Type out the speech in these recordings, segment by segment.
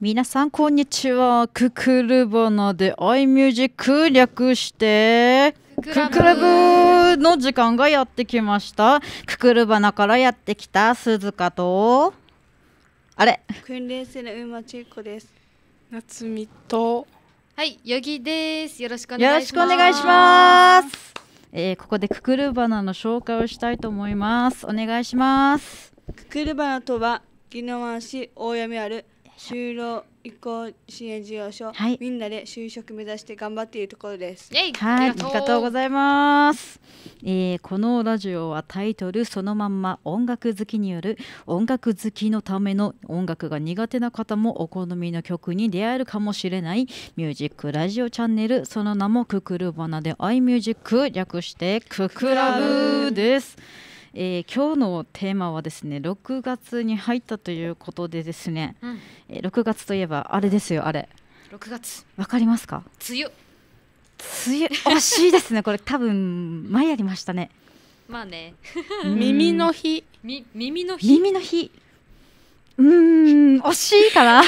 皆さん、こんにちは。ククルボので、アイミュージック略して、ククルブの時間がやってきました。ククルバナからやってきた鈴鹿と、あれ訓練生の馬千恵子です。夏美と、はい、よぎです。よろしくお願いします。よろしくお願いします。えー、ここでククルバナの紹介をしたいと思います。お願いします。ククルバナとは、宜野湾市大闇ある、就労移行支援事業所、はい、みんなで就職目指して頑張っているところです。はい、ありがとうございます、えー、このラジオはタイトルそのまんま音楽好きによる音楽好きのための音楽が苦手な方もお好みの曲に出会えるかもしれないミュージックラジオチャンネルその名もククルバナでアイミュージック略してククラブです。えー、今日のテーマはですね6月に入ったということでですね、うん、えー、6月といえばあれですよあれ6月わかりますか梅雨梅雨惜しいですねこれ多分前やりましたねまあね耳の日み耳の日耳の日うーん惜しいかな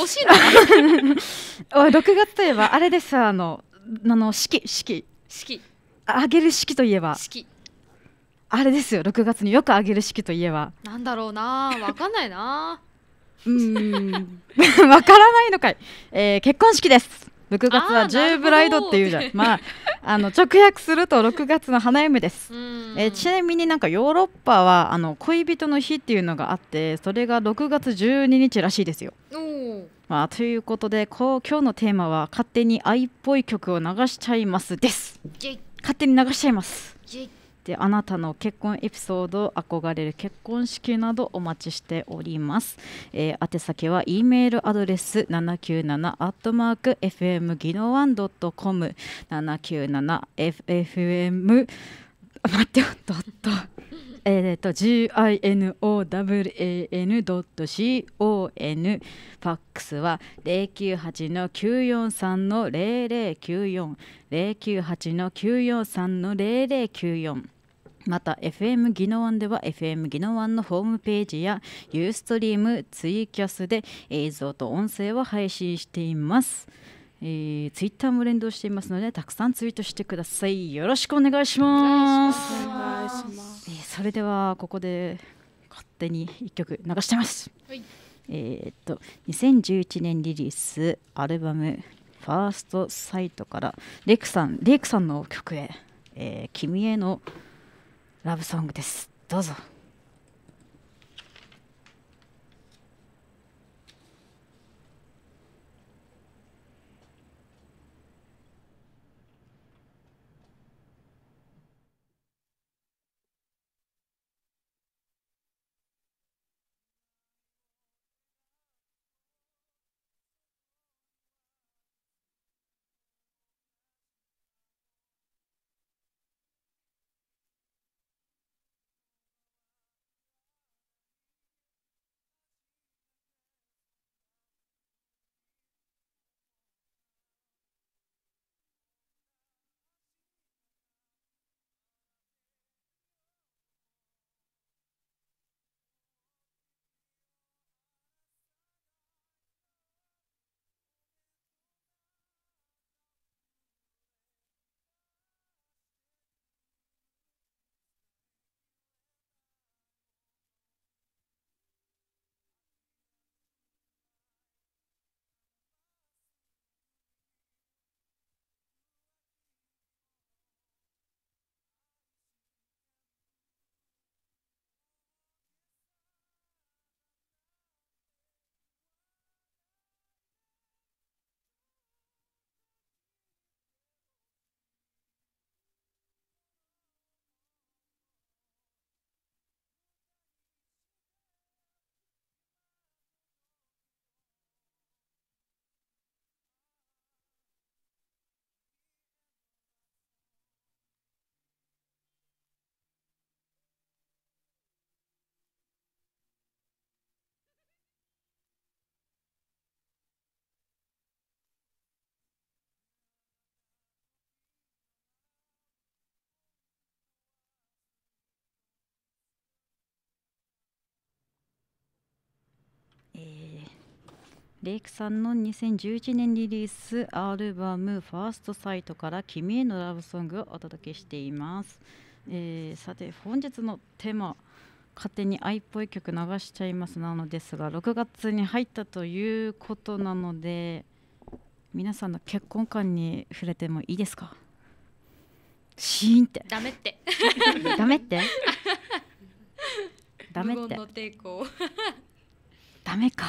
お惜しいな6 月といえばあれですあのあの四四季、季。四季。あげる四季といえば四季。あれですよ6月によくあげる式といえばなんだろうなわかんないなうん わからないのかい、えー、結婚式です6月はジューブライドっていうじゃんまああの直訳すると6月の花嫁です、えー、ちなみになんかヨーロッパはあの恋人の日っていうのがあってそれが6月12日らしいですよまあ、ということでこう今日のテーマは勝手に愛っぽい曲を流しちゃいますです勝手に流しちゃいますてあなたの結婚エピソード憧れる結婚式などお待ちしております、えー、宛先は E メールアドレス 797-fmgino1.com 797-ffm 待ってよドット えっと ginowan.con ファックスは098の943の0094 098の943の0094また FM 技能案では FM 技能案のホームページや Ustream ツイキャスで映像と音声を配信しています、えー、ツイッターも連動していますのでたくさんツイートしてくださいよろしくお願いしますお願いします、えそれではここで勝手に1曲流してます、はい、えっと2011年リリースアルバム「ファーストサイトからレイクさんレイクさんの曲へ、えー、君への「ラブソングですどうぞレイクさんの2011年リリースアルバム「ファーストサイト」から「君へのラブソング」をお届けしています、えー、さて本日のテーマ勝手に愛っぽい曲流しちゃいますなのですが6月に入ったということなので皆さんの結婚観に触れてもいいですかシーンってダメってダメって ダメってダメか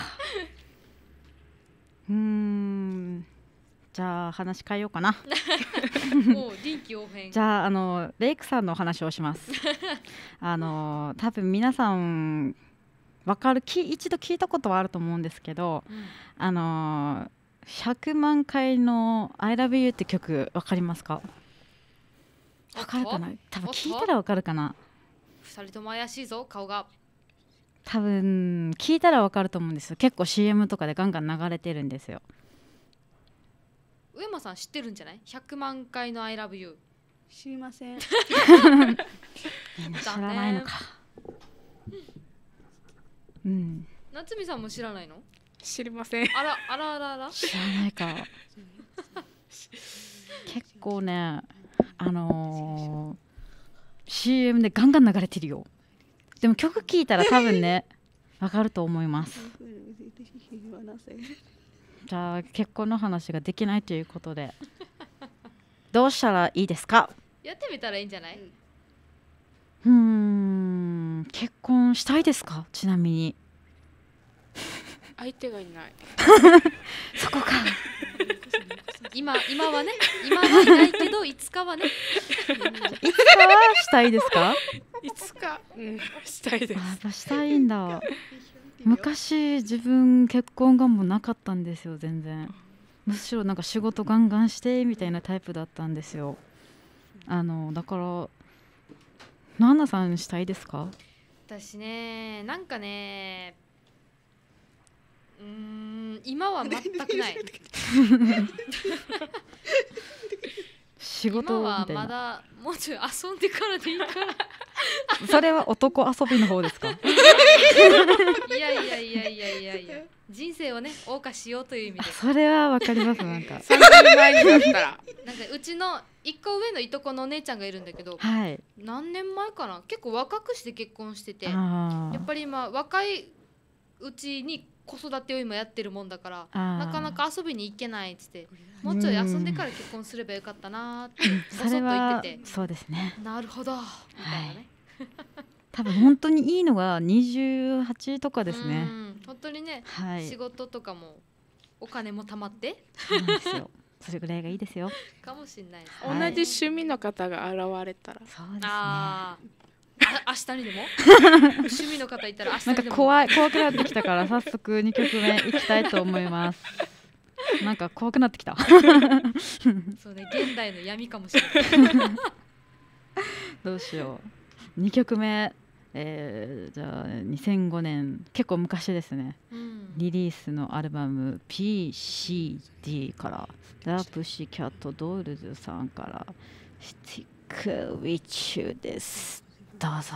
うんじゃあ話変えようかなもう臨機応変じゃああのレイクさんのお話をします あの多分皆さんわかるき一度聞いたことはあると思うんですけど、うん、あの100万回の「ILOVEYOU」って曲わかりますかわかるかな多分聞いたらわかるかな2人とも怪しいぞ顔が多分聞いたらわかると思うんです結構 CM とかでガンガン流れてるんですよ上間さん知ってるんじゃない100万回の「ILOVEYOU」知りません知らないのか、うん、夏美さんも知らないの知りませんあらあらあらあら知らないか結構ねあのー、CM でガンガン流れてるよでも曲聴いたら多分ねわかると思いますじゃあ結婚の話ができないということでどうしたらいいですかやってみたらいいんじゃないうん結婚したいですかちなみに相手がいない そこか今今はね今はいないけどいつかはねいつかはしたいですかいつか、うん、したいです。あしたいんだ。昔自分結婚願望なかったんですよ全然。むしろなんか仕事ガンガンしてみたいなタイプだったんですよ。あのだからナナさんしたいですか？私ねなんかねうん今は全くない。仕事はまだもうちょい遊んでからでいいから それは男遊びの方ですか いやいやいやいやいやいや人生をね謳歌しようという意味でそれはわかりますなんかそ0 前になったらなんかうちの一個上のいとこのお姉ちゃんがいるんだけど、はい、何年前かな結構若くして結婚しててやっぱり今若いうちに子育てを今やってるもんだからなかなか遊びに行けないっつってもうちょい遊んでから結婚すればよかったなって そっと言っててそうですねなるほどみたいなね、はい、多分本当にいいのが28とかですね本当にね、はい、仕事とかもお金も貯まってそうですよそれぐらいがいいですよ。かもしれない、ね同じ趣味の方が現れたら。そうですね。明日にでも 趣味の方いたら明日なんか怖い怖くなってきたから早速2曲目いきたいと思います なんか怖くなってきたそうね現代の闇かもしれないどうしよう2曲目えー、じゃあ2005年結構昔ですね、うん、リリースのアルバム PCD からラプシキャットドールズさんから「スティック・ウィッチュ」ですどうぞ。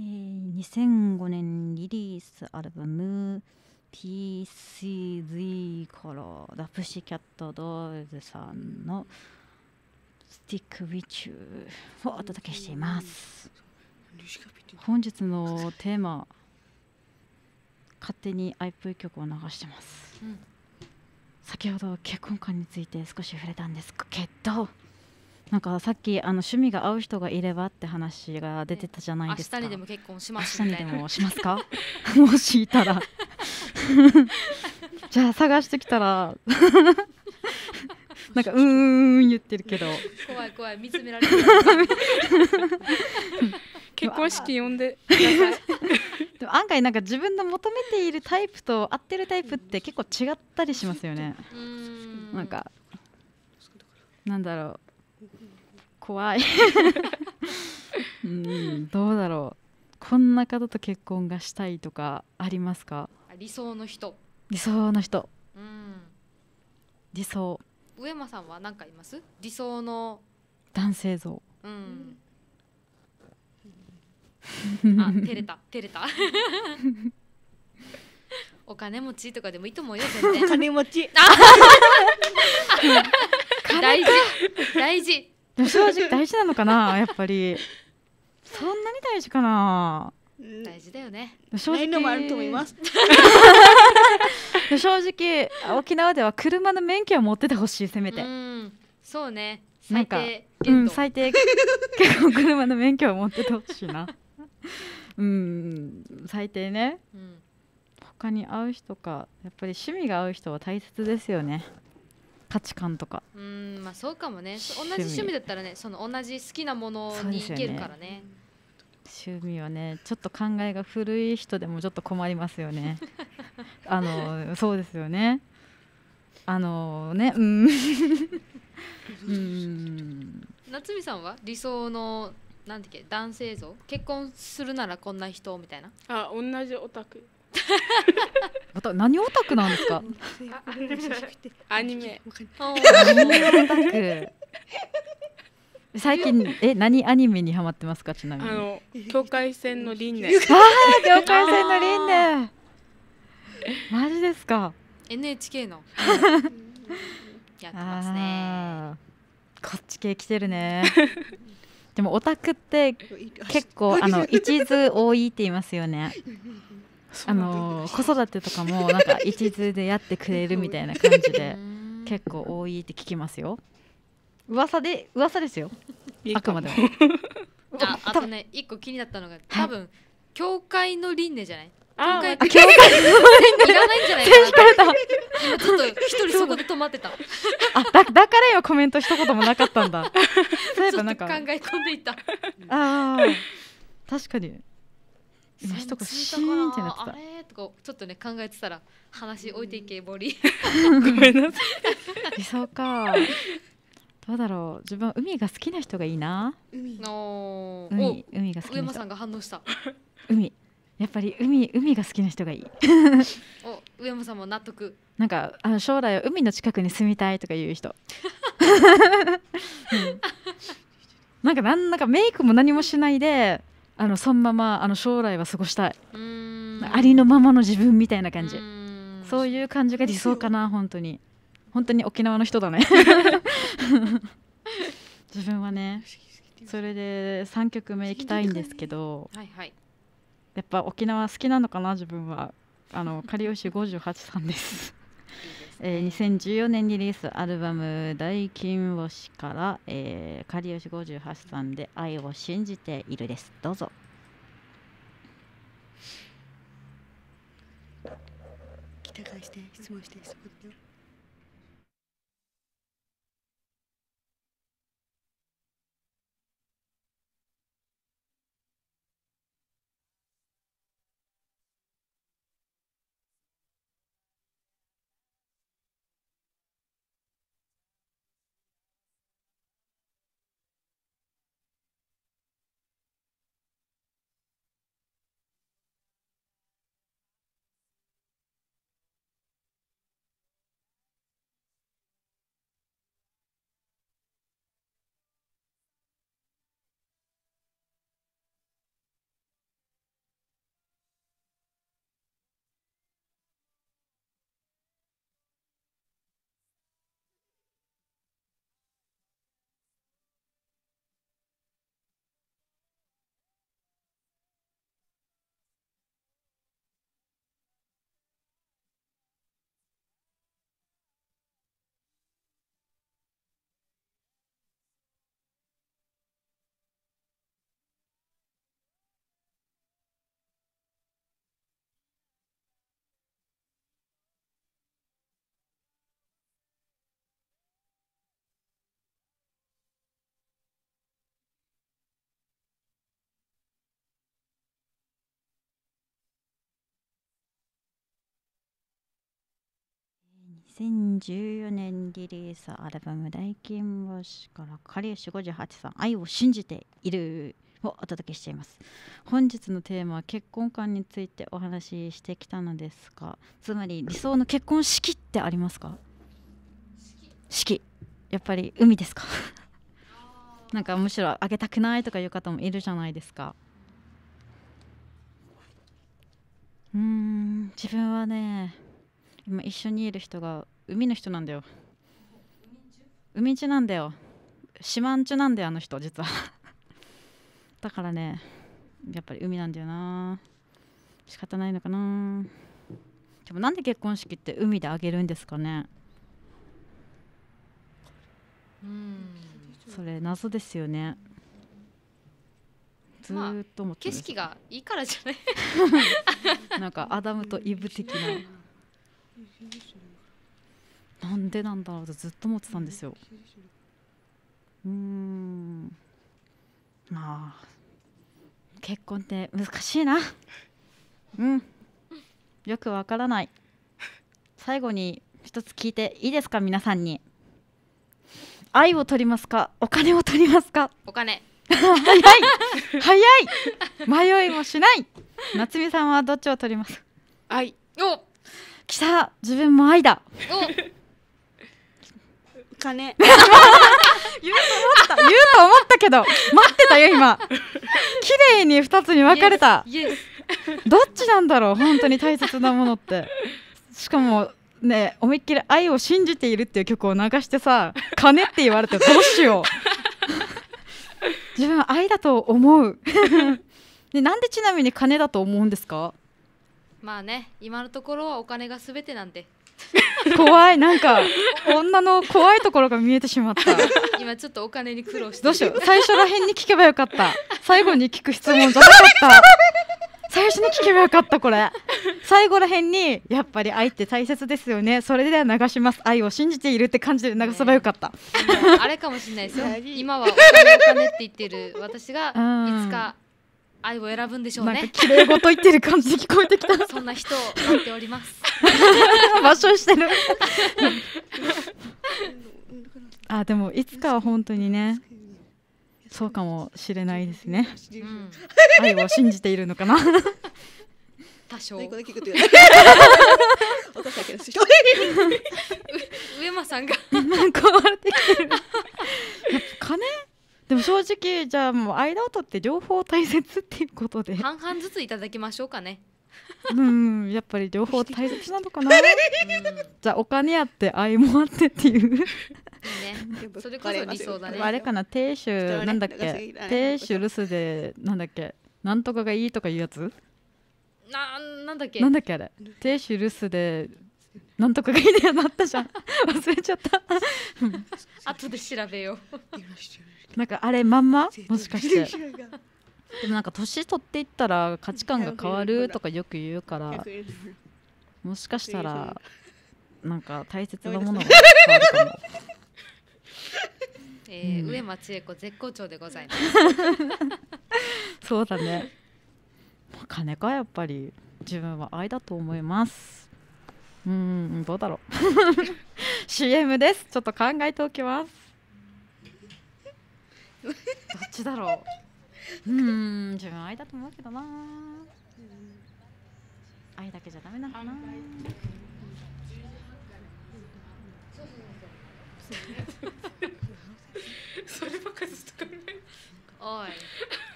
えー、2005年リリースアルバム PCZ からダプシキャットドーズさんのスティックウィチューをお届けしています本日のテーマ勝手に IP 曲を流してます、うん、先ほど結婚観について少し触れたんですけどなんかさっきあの趣味が合う人がいればって話が出てたじゃないですか。明日にでも結婚しますみたいな。でもしますか？もしいたら じゃあ探してきたらなんかうん言ってるけど。怖い怖い見つめられる。結婚式呼んででも案外なんか自分の求めているタイプと合ってるタイプって結構違ったりしますよね。なんかなんだろう。怖いうんどうだろうこんな方と結婚がしたいとかありますか理想の人理想の人うん理想上間さんは何かいます理想の男性像うんあ照れた照れた お金持ちとかでもいいと思うよ全然金持ち 大事大事正直大事なのかなやっぱりそんなに大事かな大事だよね正直のもあると思います 正直沖縄では車の免許を持っててほしいせめてそうね最低うん最低結構車の免許を持っててほしいなうん最低ね、うん、他に会う人かやっぱり趣味が合う人は大切ですよね価値観とかうんまあそうかもね同じ趣味だったらねその同じ好きなものに行けるからね趣味はねちょっと考えが古い人でもちょっと困りますよね あのそうですよねあのねうん うん夏美さんは理想のなんていう男性像結婚するならこんな人みたいなあ同じオタク また何オタクなんですか。アニメ。最近え何アニメにハマってますかちなみに。あの 境界線の輪廻。ああ境界線の輪廻。マジですか。NHK の。やってますね。こっち系来てるね。でもオタクって結構あの一途多いって言いますよね。あの子育てとかもなんか一途でやってくれるみたいな感じで 結構多いって聞きますよ噂で噂ですよあくまでも ああとね一個気になったのが多分教会の輪廻じゃない教会の輪廻いらないんじゃないかな今ちょっと一人そこで止まってたあだだから今コメント一言もなかったんだ そういえばなんか考え込んでいたああ確かに今一言シーンってなってたあれとかちょっとね考えてたら話置いていけぼり ごめんなさいそうかどうだろう自分海が好きな人がいいな海海が好き上間さんが反応した海やっぱり海海が好きな人がいいお上間さんも納得なんかあの将来は海の近くに住みたいとかいう人、うん、なんかなんなんかメイクも何もしないであのそのままあの将来は過ごしたいありのままの自分みたいな感じそういう感じが理想かな本当に本当に沖縄の人だね 自分はねそれで3曲目行きたいんですけど、はいはい、やっぱ沖縄好きなのかな自分はあの狩し58さんですえー、2014年リリースアルバム「大金星」から、えー、有吉58さんで「愛を信じている」ですどうぞ。来て返して質問してそこだよ2014年リリースアルバム「大金星」からかりゆし58さん「愛を信じている」をお届けしています本日のテーマは結婚観についてお話ししてきたのですがつまり理想の結婚式ってありますか式やっぱり海ですかなんかむしろあげたくないとかいう方もいるじゃないですかうん自分はね今一緒にいる人が海の人なんだよ海中なんだよ島ん中なんだよあの人実は だからねやっぱり海なんだよな仕方ないのかなでもなんで結婚式って海であげるんですかねうんそれ謎ですよねずっと思って、まあ、景色がいいからじゃない なんかアダムとイブ的ななんでなんだろうとずっと思ってたんですよ。うんまあ結婚って難しいな。うんよくわからない。最後に一つ聞いていいですか皆さんに。愛を取りますかお金を取りますかお金早い早い迷いもしない夏美さんはどっちを取ります愛お来た自分も愛だ金 言うと思った言うと思ったけど待ってたよ今綺麗に2つに分かれたどっちなんだろう本当に大切なものってしかもね思いっきり「愛を信じている」っていう曲を流してさ「金」って言われてどうしよう自分は愛だと思う でなんでちなみに金だと思うんですかまあね今のところはお金がすべてなんで怖いなんか女の怖いところが見えてしまった 今ちょっとお金に苦労してどうしよう最初らへんに聞けばよかった最後に聞く質問じゃなかった最初に聞けばよかったこれ最後らへんにやっぱり愛って大切ですよねそれでは流します愛を信じているって感じで流せばよかった、ね、あれかもしれないですよ今はお金お金って言ってる私がいつか、うん愛を選ぶんでしょうねなんか綺麗事言ってる感じで聞こえてきたそんな人を待っております してるあでもいつかは本当にねそうかもしれないですね、うん、愛を信じているのかな多少。上間さんが。金でも正直じゃあもう間を取って両方大切っていうことで半々ずついただきましょうかねうんやっぱり両方大切なのかな、うん、じゃあお金あって愛もあってっていうね、それこそ理想だねあれかな亭主なんだっけ亭主留守でなんだっけなんとかがいいとかいうやつななんだっけなんだっけあれ亭主留守でなんとかがいいだよなったじゃん忘れちゃった 後で調べよう なんかあれまんまもしかしてでもなんか年取っていったら価値観が変わるとかよく言うからもしかしたら なんか大切なものが変わるかも。えー、うん、上町恵子絶好調でございます。そうだね。金かやっぱり自分は愛だと思います。うんどうだろう。CM です。ちょっと考えておきます。どっちだろううん自分愛だと思うけどな、うん、愛だけじゃダメなのかなそればかずっと考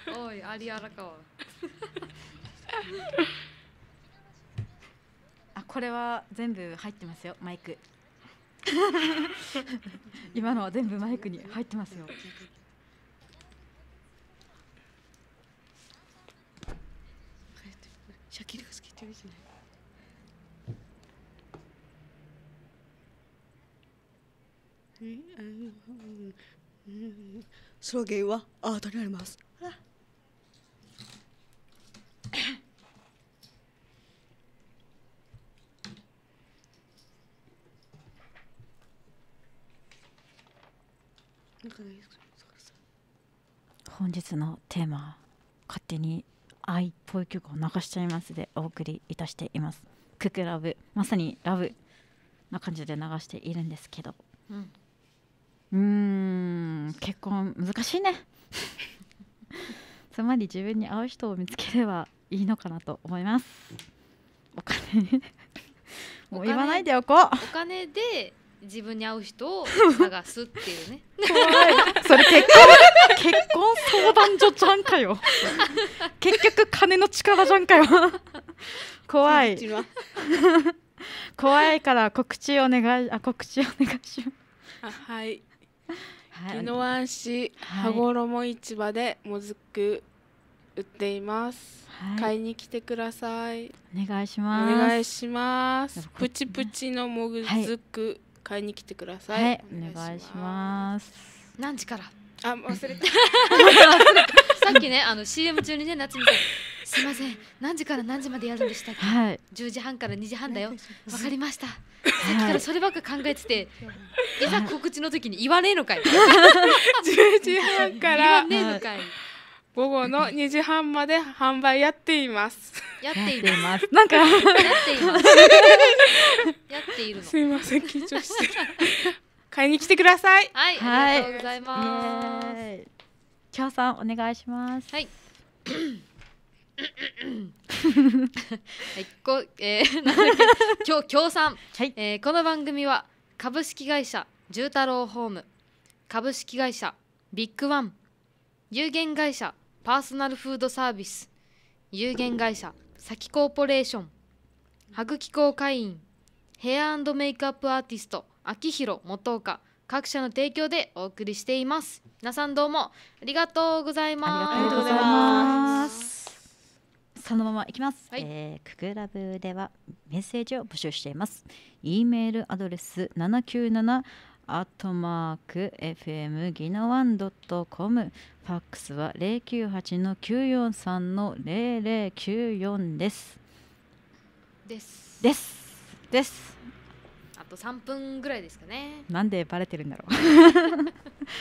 えおいおいありあらかわあこれは全部入ってますよマイク今のは全部マイクに入ってますよちゃうじゃないその原はアートになります。本日のテーマ勝手に愛っぽい曲を流しちゃいますでお送りいたしていますククラブまさにラブな感じで流しているんですけどうん結婚難しいね つまり自分に合う人を見つければいいのかなと思いますお金もう言わないでおこうお金で自分に合う人を探すっていうねそれ結婚結婚相談所じゃんかよ結局金の力じゃんかよ怖い怖いから告知お願いあ告知お願いしますはい宜野湾市羽衣市場でもずく売っています、はい、買いに来てくださいお願いしますお願いしますプチプチのもずく、はい買いに来てください、はい、お願いします何時からあ忘れた さっきねあの CM 中にね夏美さんすみません何時から何時までやるんでしたっけ、はい、十時半から二時半だよわかりました、さっきからそればっか考えてて、い、ざ告知の時に言わねえのかい十時半から言わねえのかい午後の2 時半まで販売やっています。やっています。なんかやっています。やっているの。すいません緊張して買いに来てください。はい、ありがとうございます。きょうさんお願いします。はい。こえなんだっけ、きょきょうさん。はい、えー、この番組は株式会社重太郎ホーム、株式会社ビッグワン、有限会社パーソナルフードサービス有限会社サキコーポレーション歯グ機構会員ヘアメイクアップアーティスト秋広元岡各社の提供でお送りしています皆さんどうもありがとうございますありがとうございますそのままいきます、はい、えー、ククラブではメッセージを募集しています e メールアドレス797アットマーク FM ギノワンドットコムファックスは098の943の0094ですですですですあと3分ぐらいですかねなんでバレてるんだろう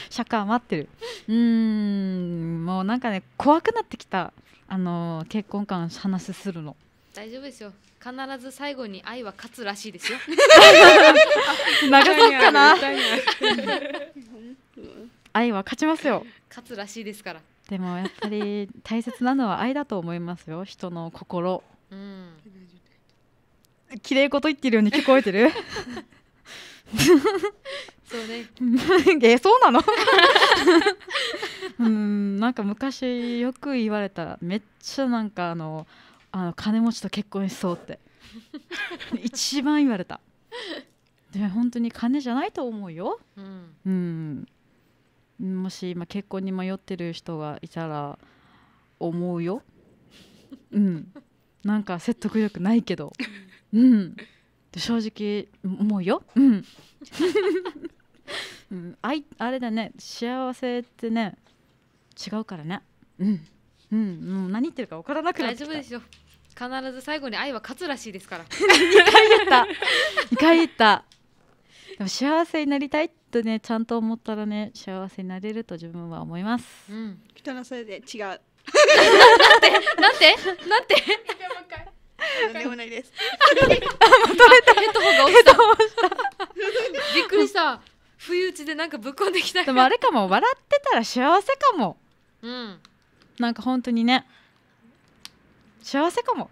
釈迦 待ってるうんもうなんかね怖くなってきたあの結婚観話するの大丈夫ですよ必ず最後に愛は勝つらしいですよ 長そうかな 愛は勝ちますよ勝つらしいですからでもやっぱり大切なのは愛だと思いますよ人の心うん綺麗事言ってるように聞こえてる そうねえそうなのうんなんか昔よく言われためっちゃなんかあのあの金持ちと結婚しそうって 一番言われたで本当に金じゃないと思うよ、うん、うん、もし今結婚に迷ってる人がいたら思うようんなんか説得力ないけどうん正直思うようん、うん、あいあれだね幸せってね違うからねうんうん、もう何言ってるか分からなくなって大丈夫でしょ必ず最後に愛は勝つらしいですから2 回言った2回言ったでも幸せになりたいってねちゃんと思ったらね幸せになれると自分は思います、うん、人のせいで違うなんてなんてなんて何でもないです。取れた。ヘッドホンが落ちた。びっくりした。不意打ちでなんかぶっこんできた。でもあれかも、笑ってたら幸せかも。うん。なんか本当にね幸せかも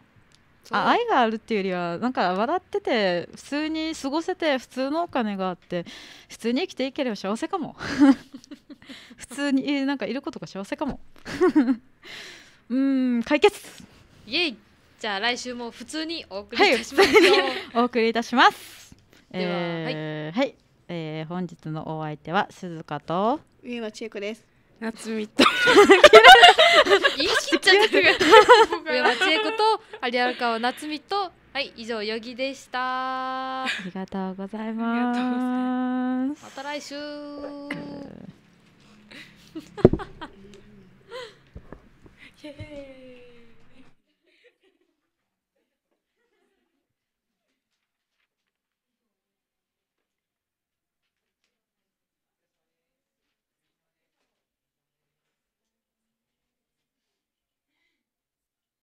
あ愛があるっていうよりはなんか笑ってて普通に過ごせて普通のお金があって普通に生きていければ幸せかも 普通になんかいることが幸せかも うん解決イエイじゃあ来週も普通にお送りいたします、はい、お送りいたしますでは、えー、はい、はい、えー、本日のお相手は鈴鹿と上間千恵子です夏みと言い切っちゃった上松恵子と有原川夏美とはい以上よぎでした。ありがとうございます。また来週。イエーイ。